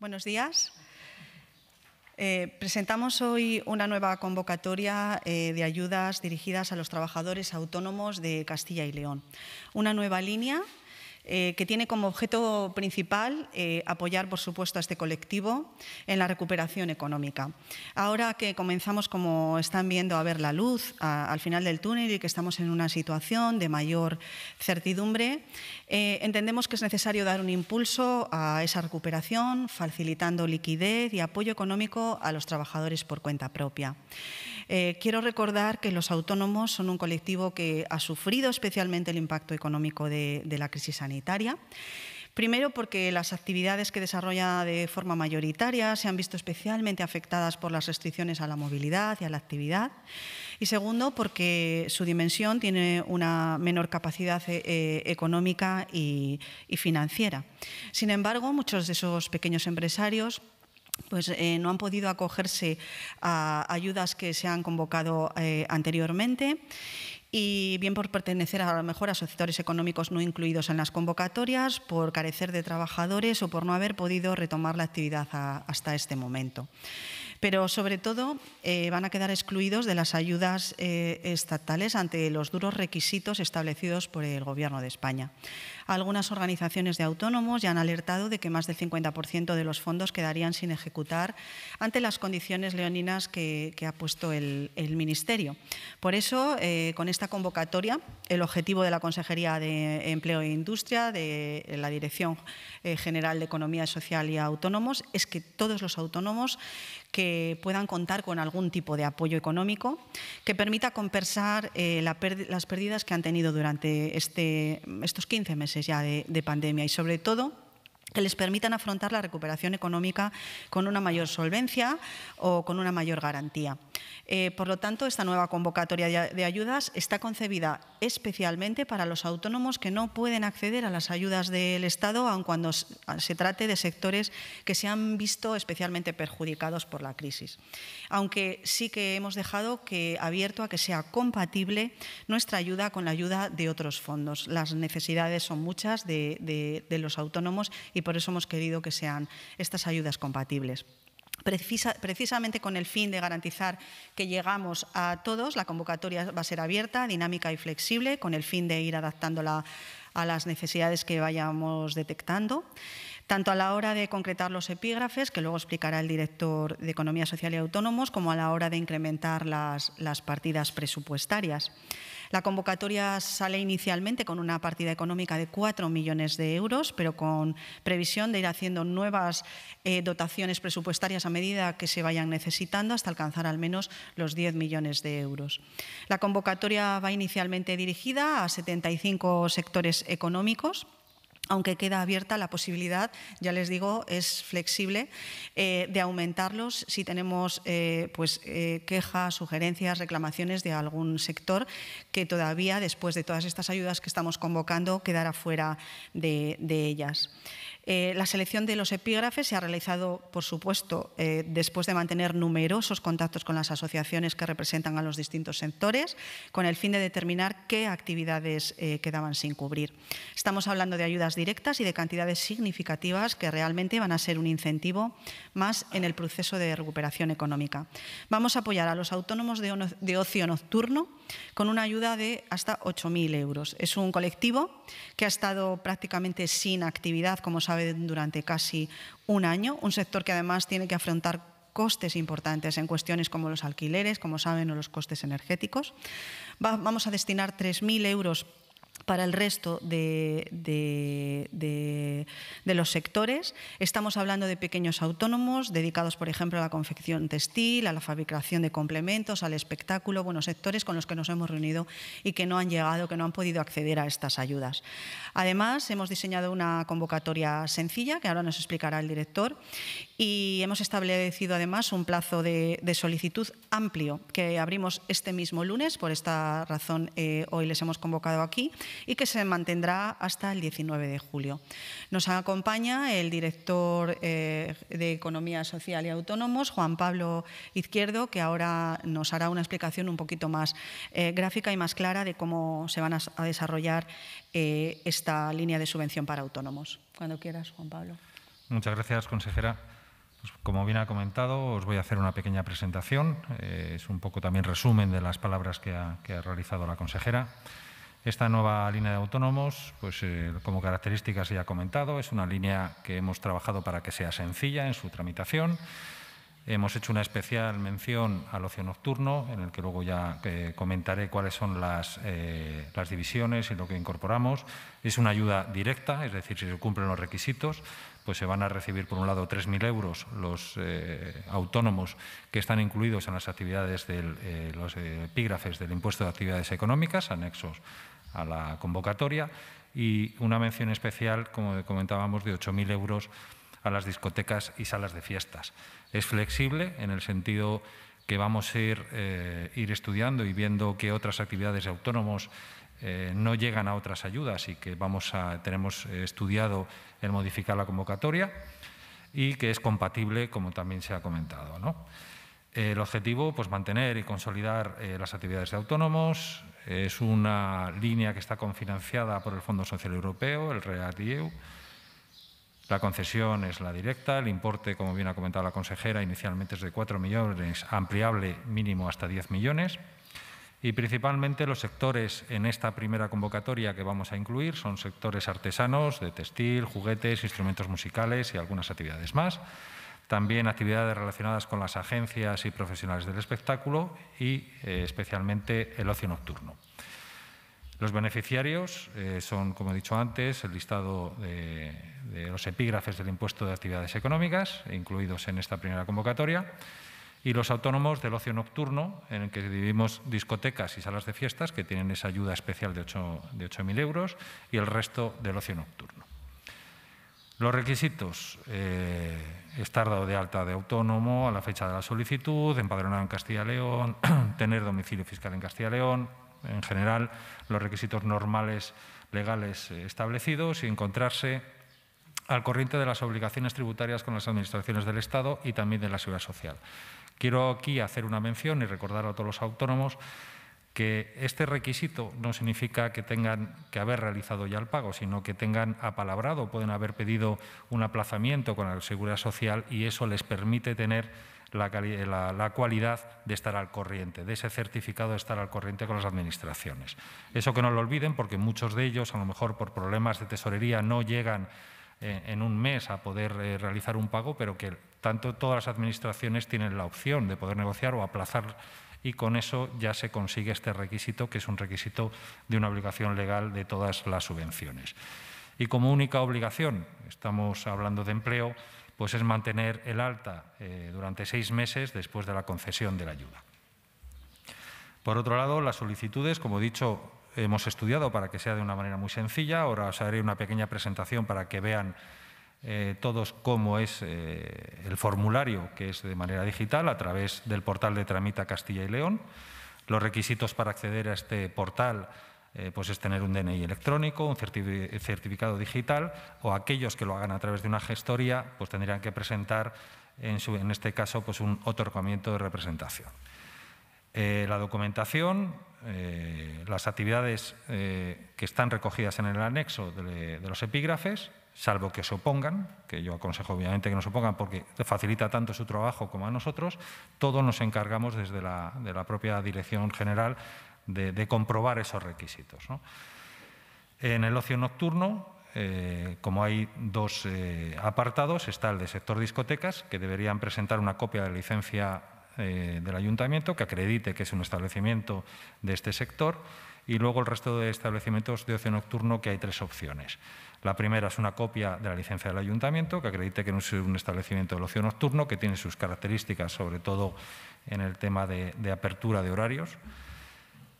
Buenos días. Eh, presentamos hoy una nueva convocatoria eh, de ayudas dirigidas a los trabajadores autónomos de Castilla y León. Una nueva línea eh, que tiene como objeto principal eh, apoyar, por supuesto, a este colectivo en la recuperación económica. Ahora que comenzamos, como están viendo, a ver la luz al final del túnel y que estamos en una situación de mayor certidumbre, eh, entendemos que es necesario dar un impulso a esa recuperación, facilitando liquidez y apoyo económico a los trabajadores por cuenta propia. Eh, quiero recordar que los autónomos son un colectivo que ha sufrido especialmente el impacto económico de, la crisis sanitaria. Primero, porque las actividades que desarrolla de forma mayoritaria se han visto especialmente afectadas por las restricciones a la movilidad y a la actividad. Y segundo, porque su dimensión tiene una menor capacidad eh, eh, económica y financiera. Sin embargo, muchos de esos pequeños empresarios pues eh, no han podido acogerse a ayudas que se han convocado eh, anteriormente y bien por pertenecer a lo mejor a sectores económicos no incluidos en las convocatorias, por carecer de trabajadores o por no haber podido retomar la actividad hasta este momento. Pero, sobre todo, eh, van a quedar excluidos de las ayudas eh, estatales ante los duros requisitos establecidos por el Gobierno de España. Algunas organizaciones de autónomos ya han alertado de que más del 50% de los fondos quedarían sin ejecutar ante las condiciones leoninas que, ha puesto el, Ministerio. Por eso, eh, con esta convocatoria, el objetivo de la Consejería de Empleo e Industria, de la Dirección General de Economía Social y Autónomos, es que todos los autónomos que puedan contar con algún tipo de apoyo económico que permita compensar eh, las pérdidas que han tenido durante este, estos 15 meses ya de pandemia y sobre todo que les permitan afrontar la recuperación económica con una mayor solvencia o con una mayor garantía. Eh, por lo tanto, esta nueva convocatoria de ayudas está concebida especialmente para los autónomos que no pueden acceder a las ayudas del Estado, aun cuando se trate de sectores que se han visto especialmente perjudicados por la crisis. Aunque sí que hemos dejado que abierto a que sea compatible nuestra ayuda con la ayuda de otros fondos. Las necesidades son muchas de, de los autónomos y por eso hemos querido que sean estas ayudas compatibles. precisamente con el fin de garantizar que llegamos a todos, la convocatoria va a ser abierta, dinámica y flexible, con el fin de ir adaptándola a las necesidades que vayamos detectando, tanto a la hora de concretar los epígrafes, que luego explicará el director de Economía Social y Autónomos, como a la hora de incrementar las partidas presupuestarias. La convocatoria sale inicialmente con una partida económica de 4 millones de euros, pero con previsión de ir haciendo nuevas eh, dotaciones presupuestarias a medida que se vayan necesitando hasta alcanzar al menos los 10 millones de euros. La convocatoria va inicialmente dirigida a 75 sectores económicos aunque queda abierta la posibilidad, ya les digo, es flexible, eh, de aumentarlos si tenemos eh, pues, eh, quejas, sugerencias, reclamaciones de algún sector que todavía, después de todas estas ayudas que estamos convocando, quedará fuera de ellas. Eh, la selección de los epígrafes se ha realizado, por supuesto, eh, después de mantener numerosos contactos con las asociaciones que representan a los distintos sectores, con el fin de determinar qué actividades eh, quedaban sin cubrir. Estamos hablando de ayudas directas y de cantidades significativas que realmente van a ser un incentivo más en el proceso de recuperación económica. Vamos a apoyar a los autónomos de, ocio nocturno con una ayuda de hasta 8.000 euros. Es un colectivo que ha estado prácticamente sin actividad, como saben, durante casi un año. Un sector que además tiene que afrontar costes importantes en cuestiones como los alquileres, como saben, o los costes energéticos. vamos a destinar 3.000 euros para el resto de, los sectores. Estamos hablando de pequeños autónomos dedicados, por ejemplo, a la confección textil, a la fabricación de complementos, al espectáculo, buenos sectores con los que nos hemos reunido y que no han llegado, que no han podido acceder a estas ayudas. Además, hemos diseñado una convocatoria sencilla, que ahora nos explicará el director, y hemos establecido además un plazo de, solicitud amplio que abrimos este mismo lunes, por esta razón eh, hoy les hemos convocado aquí, y que se mantendrá hasta el 19 de julio. Nos acompaña el director eh, de Economía Social y Autónomos, Juan Pablo Izquierdo, que ahora nos hará una explicación un poquito más eh, gráfica y más clara de cómo se van a, desarrollar eh, esta línea de subvención para autónomos. Cuando quieras, Juan Pablo. Muchas gracias, consejera. Pues, como bien ha comentado, os voy a hacer una pequeña presentación. es un poco también resumen de las palabras que ha, que ha realizado la consejera. Esta nueva línea de autónomos, pues eh, como características ya he comentado, es una línea que hemos trabajado para que sea sencilla en su tramitación. Hemos hecho una especial mención al ocio nocturno, en el que luego ya eh, comentaré cuáles son las, eh, las divisiones y lo que incorporamos. Es una ayuda directa, es decir, si se cumplen los requisitos, pues se van a recibir, por un lado, 3.000 euros los eh, autónomos que están incluidos en las actividades de eh, los epígrafes del impuesto de actividades económicas, anexos a la convocatoria, y una mención especial, como comentábamos, de 8.000 euros a las discotecas y salas de fiestas. Es flexible en el sentido que vamos a ir, eh, ir estudiando y viendo qué otras actividades autónomos eh, no llegan a otras ayudas y que vamos a, tenemos eh, estudiado el modificar la convocatoria y que es compatible, como también se ha comentado. el objetivo, pues mantener y consolidar eh, las actividades de autónomos. Es una línea que está confinanciada por el Fondo Social Europeo, el reat e La concesión es la directa. El importe, como bien ha comentado la consejera, inicialmente es de 4 millones, ampliable mínimo hasta 10 millones. Y principalmente los sectores en esta primera convocatoria que vamos a incluir son sectores artesanos, de textil, juguetes, instrumentos musicales y algunas actividades más. También actividades relacionadas con las agencias y profesionales del espectáculo y eh, especialmente el ocio nocturno. Los beneficiarios eh, son, como he dicho antes, el listado de los epígrafes del impuesto de actividades económicas, incluidos en esta primera convocatoria y los autónomos del ocio nocturno, en el que vivimos discotecas y salas de fiestas, que tienen esa ayuda especial de 8.000 de euros, y el resto del ocio nocturno. Los requisitos, eh, estar dado de alta de autónomo a la fecha de la solicitud, empadronado en Castilla León, tener domicilio fiscal en Castilla León, en general los requisitos normales legales eh, establecidos y encontrarse al corriente de las obligaciones tributarias con las administraciones del Estado y también de la Seguridad Social. Quiero aquí hacer una mención y recordar a todos los autónomos que este requisito no significa que tengan que haber realizado ya el pago, sino que tengan apalabrado, pueden haber pedido un aplazamiento con la Seguridad Social y eso les permite tener la, cualidad de estar al corriente, de ese certificado de estar al corriente con las administraciones. Eso que no lo olviden porque muchos de ellos, a lo mejor por problemas de tesorería, no llegan eh, en un mes a poder eh, realizar un pago, pero que tanto todas las administraciones tienen la opción de poder negociar o aplazar y con eso ya se consigue este requisito, que es un requisito de una obligación legal de todas las subvenciones. Y como única obligación, estamos hablando de empleo, pues es mantener el alta eh, durante seis meses después de la concesión de la ayuda. Por otro lado, las solicitudes, como he dicho, hemos estudiado para que sea de una manera muy sencilla. Ahora os haré una pequeña presentación para que vean eh, todos cómo es eh, el formulario, que es de manera digital, a través del portal de Tramita Castilla y León. Los requisitos para acceder a este portal eh, pues es tener un DNI electrónico, un certificado digital o aquellos que lo hagan a través de una gestoría pues tendrían que presentar, en, este caso, pues un otorgamiento de representación. la documentación, las actividades que están recogidas en el anexo de los epígrafes, salvo que se opongan, que yo aconsejo obviamente que no se opongan porque facilita tanto su trabajo como a nosotros, todos nos encargamos desde la, propia Dirección General de, comprobar esos requisitos. En el ocio nocturno, eh, como hay dos eh, apartados, está el de sector discotecas, que deberían presentar una copia de licencia eh, del ayuntamiento que acredite que es un establecimiento de este sector y luego el resto de establecimientos de ocio nocturno que hay tres opciones. La primera es una copia de la licencia del ayuntamiento que acredite que es un establecimiento del ocio nocturno, que tiene sus características, sobre todo en el tema de, apertura de horarios.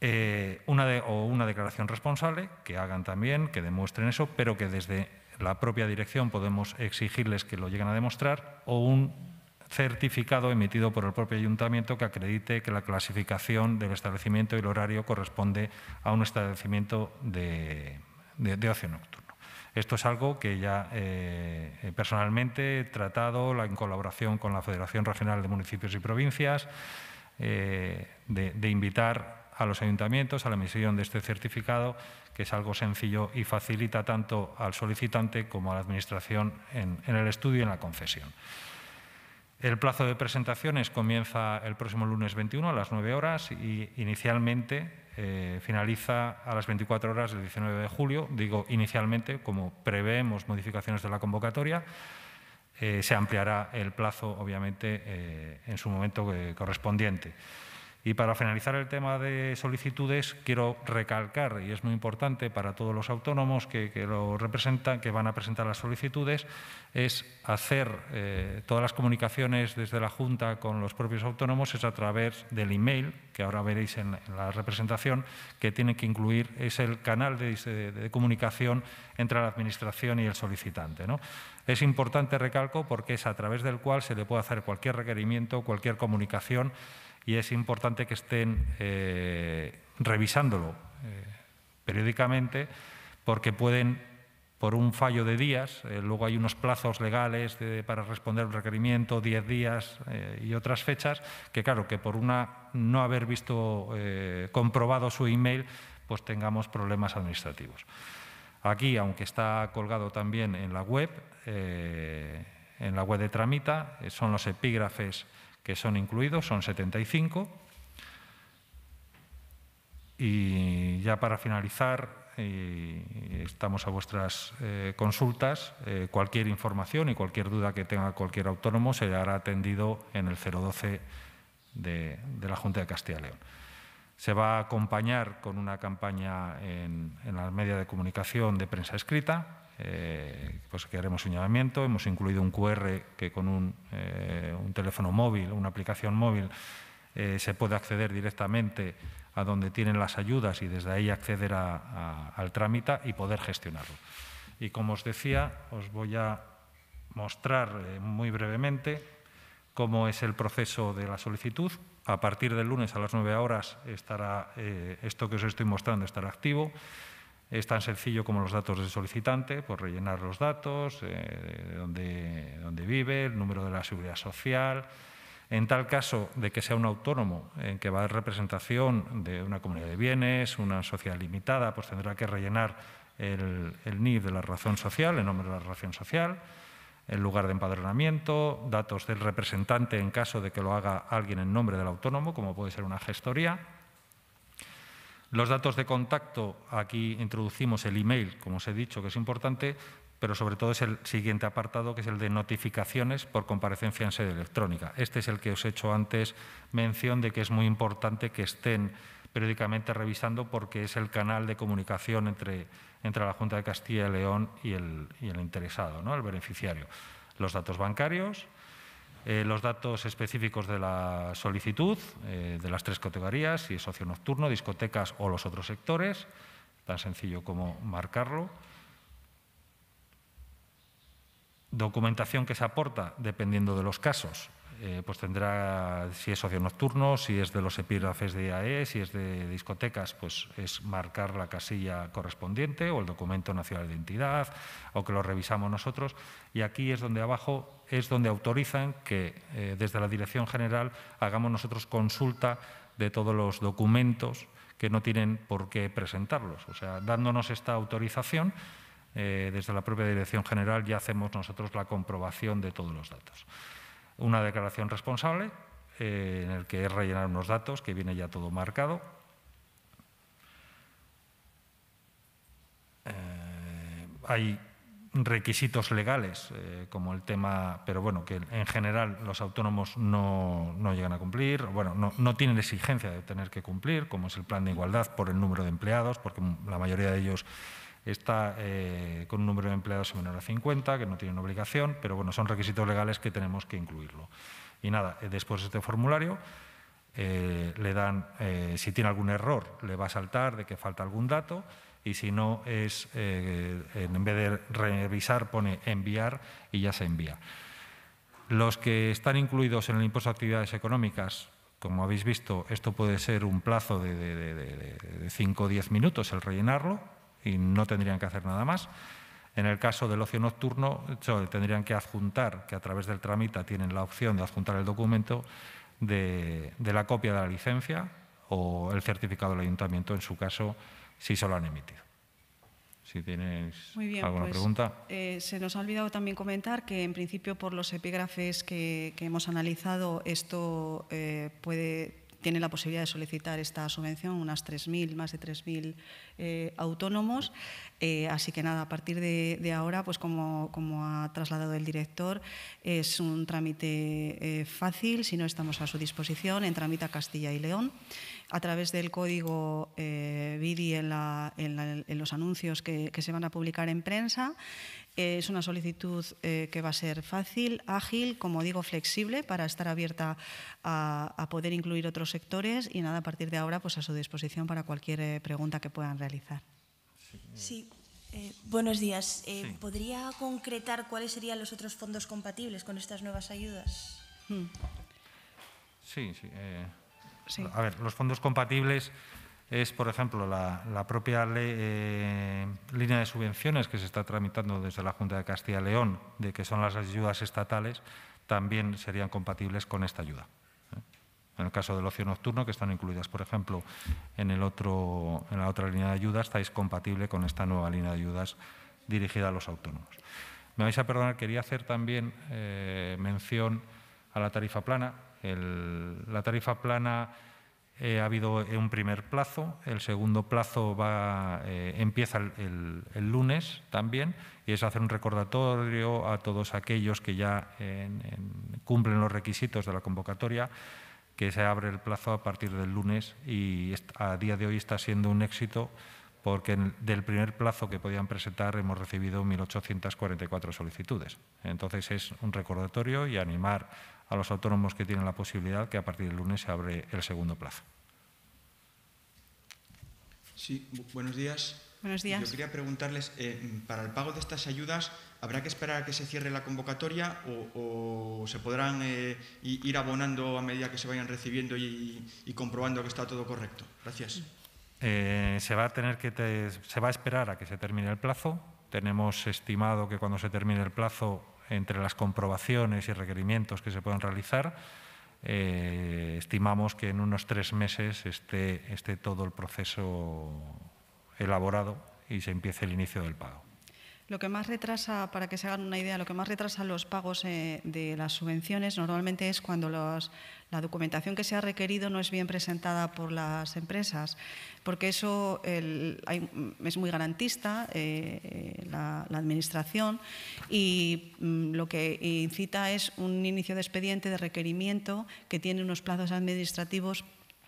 Eh, una o una declaración responsable que hagan también, que demuestren eso, pero que desde la propia dirección podemos exigirles que lo lleguen a demostrar, o un certificado emitido por el propio ayuntamiento que acredite que la clasificación del establecimiento y el horario corresponde a un establecimiento de, ocio nocturno. Esto es algo que ya eh, eh, personalmente he tratado en colaboración con la Federación Regional de Municipios y Provincias, eh, de, invitar a los ayuntamientos a la emisión de este certificado, que es algo sencillo y facilita tanto al solicitante como a la Administración en, en el estudio y en la concesión. El plazo de presentaciones comienza el próximo lunes 21 a las 9 horas y inicialmente eh, finaliza a las 24 horas del 19 de julio. Digo inicialmente, como preveemos modificaciones de la convocatoria, eh, se ampliará el plazo, obviamente, eh, en su momento correspondiente. Y para finalizar el tema de solicitudes, quiero recalcar, y es muy importante para todos los autónomos que, lo representan, que van a presentar las solicitudes, es hacer eh, todas las comunicaciones desde la Junta con los propios autónomos, es a través del email, que ahora veréis en, la representación, que tiene que incluir, es el canal de, comunicación entre la Administración y el solicitante. Es importante, recalco, porque es a través del cual se le puede hacer cualquier requerimiento, cualquier comunicación y es importante que estén eh, revisándolo eh, periódicamente porque pueden, por un fallo de días, eh, luego hay unos plazos legales para responder un requerimiento, 10 días y otras fechas, que claro, que por una no haber visto comprobado su email, pues tengamos problemas administrativos. Aquí, aunque está colgado también en la web, en la web de Tramita, son los epígrafes que son incluidos, son 75. Y ya para finalizar, estamos a vuestras eh, consultas, eh, cualquier información y cualquier duda que tenga cualquier autónomo se hará atendido en el 012 de, de la Junta de Castilla y León. Se va a acompañar con una campaña en, las la media de comunicación de prensa escrita, eh, pues que haremos un llamamiento. Hemos incluido un QR que con eh, un, teléfono móvil, una aplicación móvil, eh, se puede acceder directamente a donde tienen las ayudas y desde ahí acceder al trámite y poder gestionarlo. Y como os decía, os voy a mostrar muy brevemente cómo es el proceso de la solicitud, a partir del lunes a las 9 horas estará eh, esto que os estoy mostrando estará activo. Es tan sencillo como los datos del solicitante, pues rellenar los datos, eh, dónde, vive, el número de la seguridad social. En tal caso de que sea un autónomo en que va a representación de una comunidad de bienes, una sociedad limitada, pues tendrá que rellenar el, el NIF de la razón social, el nombre de la razón social el lugar de empadronamiento, datos del representante en caso de que lo haga alguien en nombre del autónomo, como puede ser una gestoría. Los datos de contacto, aquí introducimos el email, como os he dicho, que es importante, pero sobre todo es el siguiente apartado, que es el de notificaciones por comparecencia en sede electrónica. Este es el que os he hecho antes mención de que es muy importante que estén periódicamente revisando porque es el canal de comunicación entre entre la Junta de Castilla y León y el, interesado, el beneficiario. Los datos bancarios, eh, los datos específicos de la solicitud, eh, de las tres categorías, si es socio nocturno, discotecas o los otros sectores, tan sencillo como marcarlo. Documentación que se aporta dependiendo de los casos, eh, pues tendrá, si es socio nocturno, si es de los epígrafes de IAE, si es de discotecas, pues es marcar la casilla correspondiente o el documento nacional de identidad o que lo revisamos nosotros. Y aquí es donde abajo es donde autorizan que eh, desde la Dirección General hagamos nosotros consulta de todos los documentos que no tienen por qué presentarlos. O sea, dándonos esta autorización, eh, desde la propia Dirección General ya hacemos nosotros la comprobación de todos los datos una declaración responsable eh, en el que es rellenar unos datos que viene ya todo marcado. Eh, hay requisitos legales, eh, como el tema, pero bueno, que en general los autónomos no, llegan a cumplir, bueno, no, no, tienen exigencia de tener que cumplir, como es el plan de igualdad por el número de empleados, porque la mayoría de ellos está eh, con un número de empleados menor a 50, que no tienen obligación, pero bueno, son requisitos legales que tenemos que incluirlo. Y nada, eh, después de este formulario eh, le dan, si tiene algún error, le va a saltar de que falta algún dato y si no es, en vez de revisar, pone enviar y ya se envía. Los que están incluidos en el impuesto a actividades económicas, como habéis visto, esto puede ser un plazo de 5 o 10 minutos el rellenarlo, y no tendrían que hacer nada más. En el caso del ocio nocturno, tendrían que adjuntar, que a través del tramita tienen la opción de adjuntar el documento de, la copia de la licencia o el certificado del ayuntamiento, en su caso, si se lo han emitido. Si tienes alguna pues, pregunta. Eh, se nos ha olvidado también comentar que, en principio, por los epígrafes que, hemos analizado, esto eh, puede tiene la posibilidad de solicitar esta subvención, unas 3.000, más de 3.000 eh, autónomos. Eh, así que nada, a partir de, ahora, pues como, como, ha trasladado el director, es un trámite eh, fácil, si no estamos a su disposición, en Tramita Castilla y León. A través del código BIDI en, los anuncios que se van a publicar en prensa, eh, es una solicitud eh, que va a ser fácil, ágil, como digo, flexible para estar abierta a, poder incluir otros sectores y nada, a partir de ahora pues a su disposición para cualquier eh, pregunta que puedan realizar. Sí. buenos días. ¿Podría concretar cuáles serían los otros fondos compatibles con estas nuevas ayudas? Hmm. sí. Sí. A ver, los fondos compatibles es, por ejemplo, la, propia eh, línea de subvenciones que se está tramitando desde la Junta de Castilla y León, de que son las ayudas estatales, también serían compatibles con esta ayuda. ¿eh? En el caso del ocio nocturno, que están incluidas, por ejemplo, en, el otro, en la otra línea de ayudas, estáis compatible con esta nueva línea de ayudas dirigida a los autónomos. Me vais a perdonar, quería hacer también eh, mención a la tarifa plana. la tarifa plana eh, ha habido un primer plazo, el segundo plazo eh, empieza el, lunes también, y es hacer un recordatorio a todos aquellos que ya cumplen los requisitos de la convocatoria, que se abre el plazo a partir del lunes y a día de hoy está siendo un éxito porque del primer plazo que podían presentar hemos recibido 1.844 solicitudes. Entonces es un recordatorio y animar a los autónomos que tienen la posibilidad, que a partir del lunes se abre el segundo plazo. Sí, buenos días. Buenos días. Yo quería preguntarles, eh, para el pago de estas ayudas, ¿habrá que esperar a que se cierre la convocatoria o, se podrán eh, ir abonando a medida que se vayan recibiendo y, comprobando que está todo correcto? Gracias. Eh, se va a tener que se va a esperar a que se termine el plazo. Tenemos estimado que cuando se termine el plazo entre las comprobaciones y requerimientos que se pueden realizar, eh, estimamos que en unos tres meses esté todo el proceso elaborado y se empiece el inicio del pago. Lo que más retrasa, para que se hagan una idea, lo que más retrasa los pagos eh, de las subvenciones normalmente es cuando la documentación que se ha requerido no es bien presentada por las empresas, porque eso es muy garantista eh, la, Administración y mm, lo que incita es un inicio de expediente de requerimiento que tiene unos plazos administrativos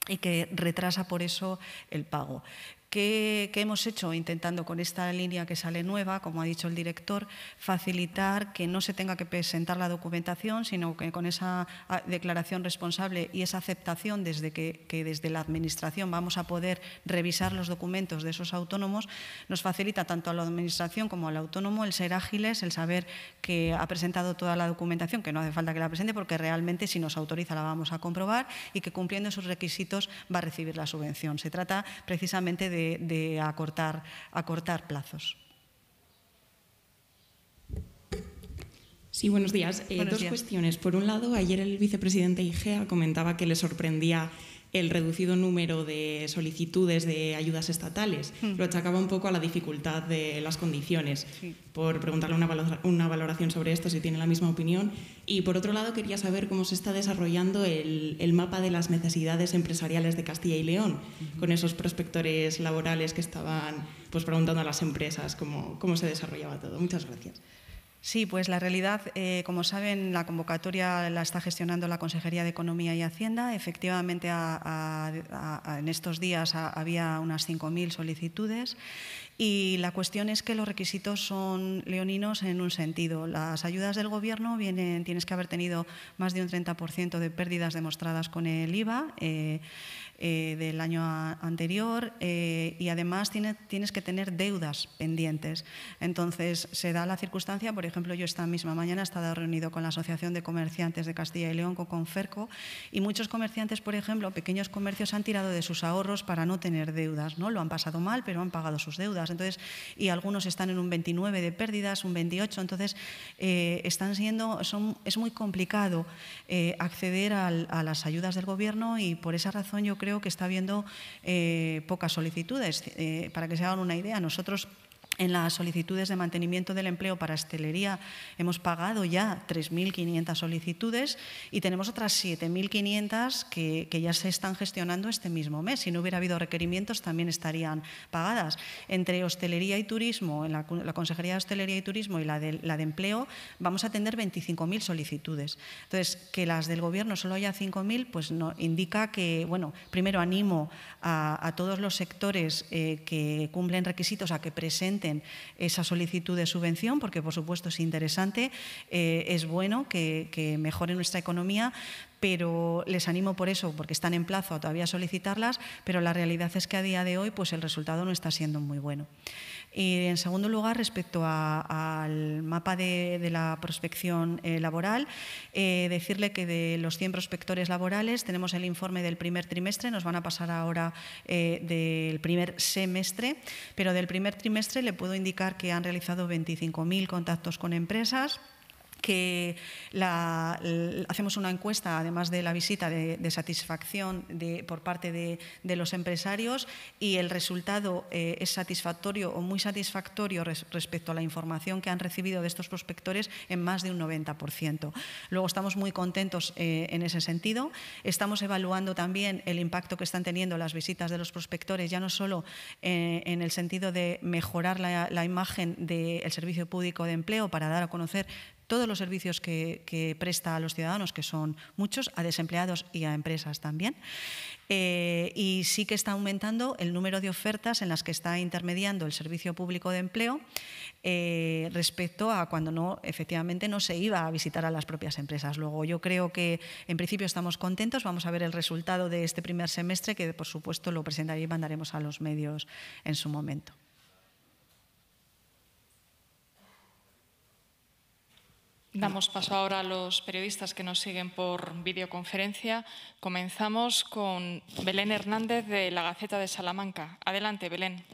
y que retrasa por eso el pago. ¿Qué, hemos hecho intentando con esta línea que sale nueva, como ha dicho el director, facilitar que no se tenga que presentar la documentación, sino que con esa ah, declaración responsable y esa aceptación desde que, desde la Administración vamos a poder revisar los documentos de esos autónomos, nos facilita tanto a la Administración como al autónomo el ser ágiles, el saber que ha presentado toda la documentación, que no hace falta que la presente porque realmente si nos autoriza la vamos a comprobar y que cumpliendo esos requisitos va a recibir la subvención. Se trata precisamente de de, acortar, plazos. Sí, buenos días. Eh, dos cuestiones. Por un lado, ayer el vicepresidente IGEA comentaba que le sorprendía el reducido número de solicitudes de ayudas estatales. Hmm. Lo achacaba un poco a la dificultad de las condiciones, por preguntarle una, valoración sobre esto si tiene la misma opinión. Y por otro lado, quería saber cómo se está desarrollando el, mapa de las necesidades empresariales de Castilla y León, con esos prospectores laborales que estaban pues, preguntando a las empresas cómo se desarrollaba todo. Muchas gracias. Sí, pues la realidad, eh, como saben, la convocatoria la está gestionando la Consejería de Economía y Hacienda. Efectivamente, en estos días había unas 5.000 solicitudes y la cuestión es que los requisitos son leoninos en un sentido. Las ayudas del Gobierno vienen, tienes que haber tenido más de un 30% de pérdidas demostradas con el IVA. Eh, eh, del año anterior eh, y además tienes que tener deudas pendientes. Entonces, se da la circunstancia, por ejemplo, yo esta misma mañana he estado reunido con la Asociación de Comerciantes de Castilla y León, con Ferco, y muchos comerciantes, por ejemplo, pequeños comercios han tirado de sus ahorros para no tener deudas, ¿no? Lo han pasado mal, pero han pagado sus deudas. Entonces, y algunos están en un 29 de pérdidas, un 28, entonces eh, están siendo, son, es muy complicado acceder a las ayudas del gobierno y por esa razón yo creo creo que está habiendo eh, pocas solicitudes. Eh, para que se hagan una idea, nosotros en las solicitudes de mantenimiento del empleo para hostelería hemos pagado ya 3.500 solicitudes y tenemos otras 7.500 que, ya se están gestionando este mismo mes. Si no hubiera habido requerimientos, también estarían pagadas. Entre hostelería y turismo, en la, Consejería de Hostelería y Turismo y la de, la de empleo, vamos a atender 25.000 solicitudes. Entonces, que las del Gobierno solo haya 5.000, pues no, indica que, bueno, primero animo a, todos los sectores eh, que cumplen requisitos a que presenten esa solicitud de subvención, porque por supuesto es interesante, eh, es bueno que mejore nuestra economía, pero les animo por eso, porque están en plazo a todavía solicitarlas, pero la realidad es que a día de hoy pues el resultado no está siendo muy bueno. Y en segundo lugar, respecto al mapa de, la prospección eh, laboral, eh, decirle que de los 100 prospectores laborales tenemos el informe del primer trimestre, nos van a pasar ahora eh, del primer semestre, pero del primer trimestre le puedo indicar que han realizado 25.000 contactos con empresas que hacemos una encuesta, además de la visita de, satisfacción de, por parte de, los empresarios, y el resultado eh, es satisfactorio o muy satisfactorio respecto a la información que han recibido de estos prospectores en más de un 90%. Luego estamos muy contentos eh, en ese sentido. Estamos evaluando también el impacto que están teniendo las visitas de los prospectores, ya no solo eh, en el sentido de mejorar la, la imagen del servicio público de empleo para dar a conocer todos los servicios que, presta a los ciudadanos, que son muchos, a desempleados y a empresas también. Eh, y sí que está aumentando el número de ofertas en las que está intermediando el Servicio Público de Empleo eh, respecto a cuando no, efectivamente no se iba a visitar a las propias empresas. Luego yo creo que en principio estamos contentos, vamos a ver el resultado de este primer semestre que por supuesto lo presentaré y mandaremos a los medios en su momento. Damos paso ahora a los periodistas que nos siguen por videoconferencia. Comenzamos con Belén Hernández de La Gaceta de Salamanca. Adelante, Belén.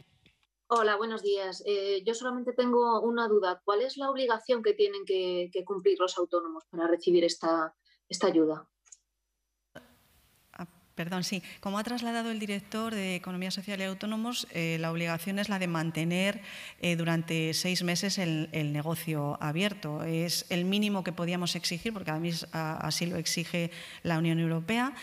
Hola, buenos días. Eh, yo solamente tengo una duda. ¿Cuál es la obligación que tienen que, cumplir los autónomos para recibir esta ayuda? Perdón, sí. Como ha trasladado el director de Economía Social y Autónomos, eh, la obligación es la de mantener eh, durante seis meses el, negocio abierto. Es el mínimo que podíamos exigir, porque a mí, así lo exige la Unión Europea,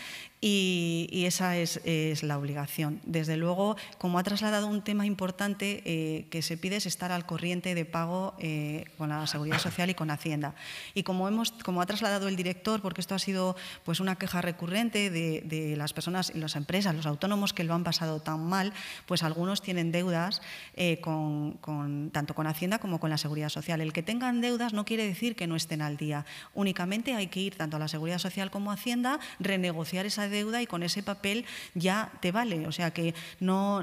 y, esa es, la obligación. Desde luego, como ha trasladado un tema importante eh, que se pide es estar al corriente de pago eh, con la Seguridad Social y con Hacienda. Y como, hemos, como ha trasladado el director, porque esto ha sido pues, una queja recurrente de, las personas, las empresas, los autónomos que lo han pasado tan mal, pues algunos tienen deudas eh, tanto con Hacienda como con la Seguridad Social. El que tengan deudas no quiere decir que no estén al día. Únicamente hay que ir tanto a la Seguridad Social como a Hacienda, renegociar esa deuda y con ese papel ya te vale. O sea, que, no,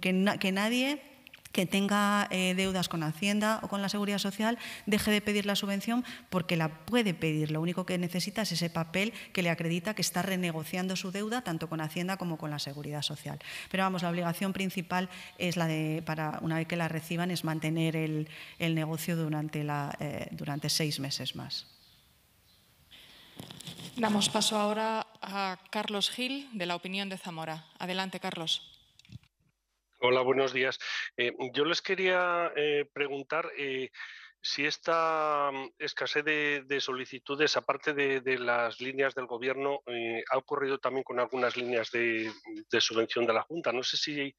que, nadie que tenga eh, deudas con Hacienda o con la Seguridad Social deje de pedir la subvención porque la puede pedir. Lo único que necesita es ese papel que le acredita que está renegociando su deuda tanto con Hacienda como con la Seguridad Social. Pero vamos, la obligación principal es la de, para una vez que la reciban, es mantener el, negocio durante, la, eh, durante seis meses más. Damos paso ahora a Carlos Gil, de la Opinión de Zamora. Adelante, Carlos. Hola, buenos días. Eh, yo les quería eh, preguntar eh, si esta mm, escasez de, solicitudes, aparte de, las líneas del Gobierno, ha ocurrido también con algunas líneas de, de subvención de la Junta. No sé si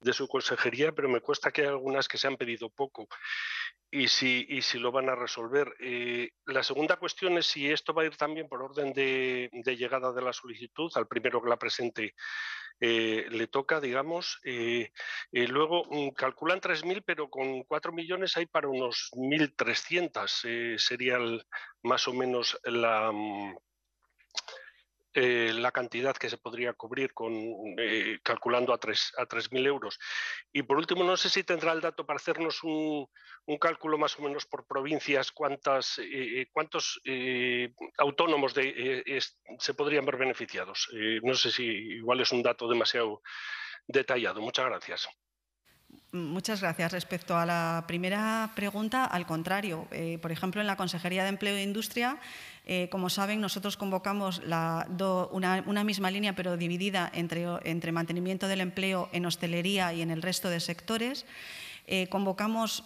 de su consejería, pero me cuesta que hay algunas que se han pedido poco y si, si lo van a resolver. Eh, la segunda cuestión es si esto va a ir también por orden de, llegada de la solicitud, al primero que la presente eh, le toca, digamos. Eh, luego mm, calculan 3.000, pero con 4 millones hay para unos 1.300. sería más o menos la... Mm, eh, la cantidad que se podría cubrir con, eh, calculando a 3.000 a tres euros. Y por último, no sé si tendrá el dato para hacernos un, cálculo más o menos por provincias, cuántas, eh, cuántos autónomos de, se podrían ver beneficiados. no sé si igual es un dato demasiado detallado. Muchas gracias. Muchas gracias. Respecto a la primera pregunta, al contrario. Eh, por ejemplo, en la Consejería de Empleo e Industria, eh, como saben, nosotros convocamos la una, misma línea, pero dividida entre, entre mantenimiento del empleo en hostelería y en el resto de sectores. Eh, convocamos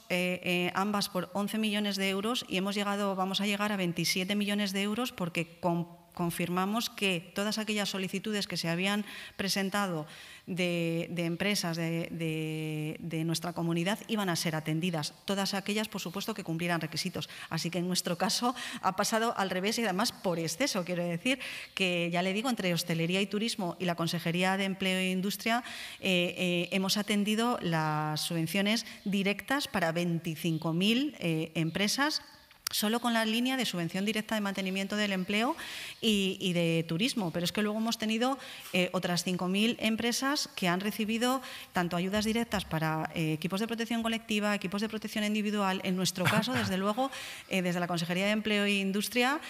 ambas por 11 millones de euros y hemos llegado, vamos a llegar a 27 millones de euros porque con confirmamos que todas aquellas solicitudes que se habían presentado de, empresas de, nuestra comunidad iban a ser atendidas. Todas aquellas, por supuesto, que cumplieran requisitos. Así que en nuestro caso ha pasado al revés y además por exceso. Quiero decir que, ya le digo, entre hostelería y turismo y la Consejería de Empleo e Industria eh, eh, hemos atendido las subvenciones directas para 25.000 eh, empresas solo con la línea de subvención directa de mantenimiento del empleo y, de turismo. Pero es que luego hemos tenido eh, otras otras 5.000 empresas que han recibido tanto ayudas directas para eh, equipos de protección colectiva, equipos de protección individual. En nuestro caso, desde luego, eh, desde la Consejería de Empleo e Industria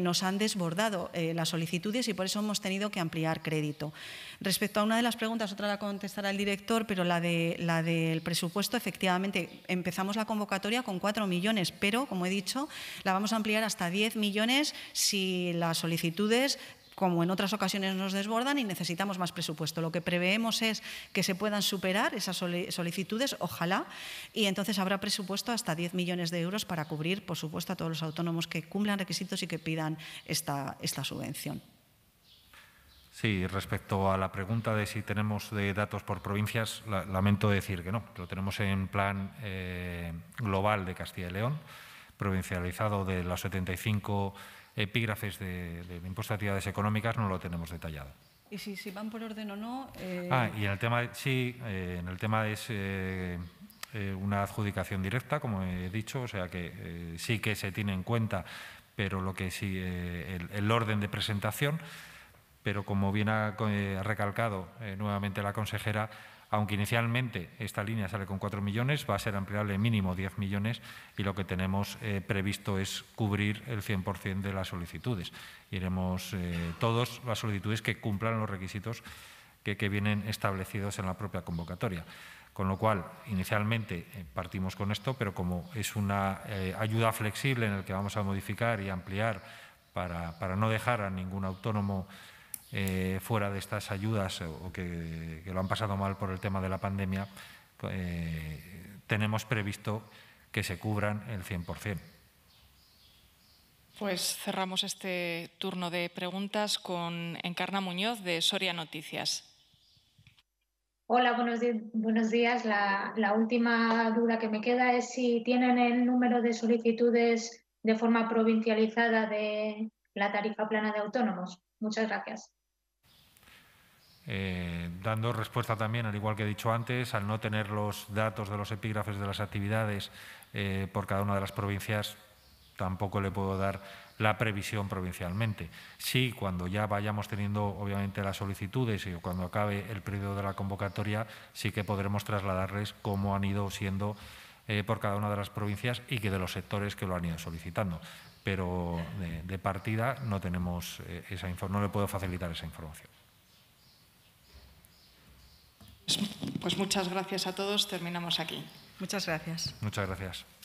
nos han desbordado las solicitudes y por eso hemos tenido que ampliar crédito. Respecto a una de las preguntas, otra la contestará el director, pero la, de, la del presupuesto, efectivamente, empezamos la convocatoria con cuatro millones, pero, como he dicho, la vamos a ampliar hasta diez millones si las solicitudes como en otras ocasiones nos desbordan y necesitamos más presupuesto. Lo que preveemos es que se puedan superar esas solicitudes, ojalá, y entonces habrá presupuesto hasta diez millones de euros para cubrir, por supuesto, a todos los autónomos que cumplan requisitos y que pidan esta, esta subvención. Sí, respecto a la pregunta de si tenemos de datos por provincias, lamento decir que no. Lo tenemos en plan eh, global de Castilla y León, provincializado de los 75 epígrafes de, de de actividades económicas, no lo tenemos detallado. Y si, van por orden o no. Eh, ah, y en el tema, sí, eh, en el tema es una adjudicación directa, como he dicho, o sea que sí que se tiene en cuenta, pero lo que sí, el, el orden de presentación pero como bien ha eh, recalcado eh, nuevamente la consejera, aunque inicialmente esta línea sale con 4 millones, va a ser ampliable mínimo 10 millones y lo que tenemos eh, previsto es cubrir el 100% de las solicitudes. Iremos todas las solicitudes que cumplan los requisitos que, vienen establecidos en la propia convocatoria. Con lo cual, inicialmente partimos con esto, pero como es una ayuda flexible en el que vamos a modificar y ampliar para, para no dejar a ningún autónomo eh, fuera de estas ayudas o que, lo han pasado mal por el tema de la pandemia, pues, eh, tenemos previsto que se cubran el 100%. Pues cerramos este turno de preguntas con Encarna Muñoz de Soria Noticias. Hola, buenos, buenos días. la, última duda que me queda es si tienen el número de solicitudes de forma provincializada de la tarifa plana de autónomos. Muchas gracias. Eh, dando respuesta también, al igual que he dicho antes, al no tener los datos de los epígrafes de las actividades eh, por cada una de las provincias, tampoco le puedo dar la previsión provincialmente. Sí, cuando ya vayamos teniendo, obviamente, las solicitudes y cuando acabe el periodo de la convocatoria, sí que podremos trasladarles cómo han ido siendo eh, por cada una de las provincias y que de los sectores que lo han ido solicitando. Pero de, partida no tenemos esa no le puedo facilitar esa información. Pues, pues muchas gracias a todos. Terminamos aquí. Muchas gracias. Muchas gracias.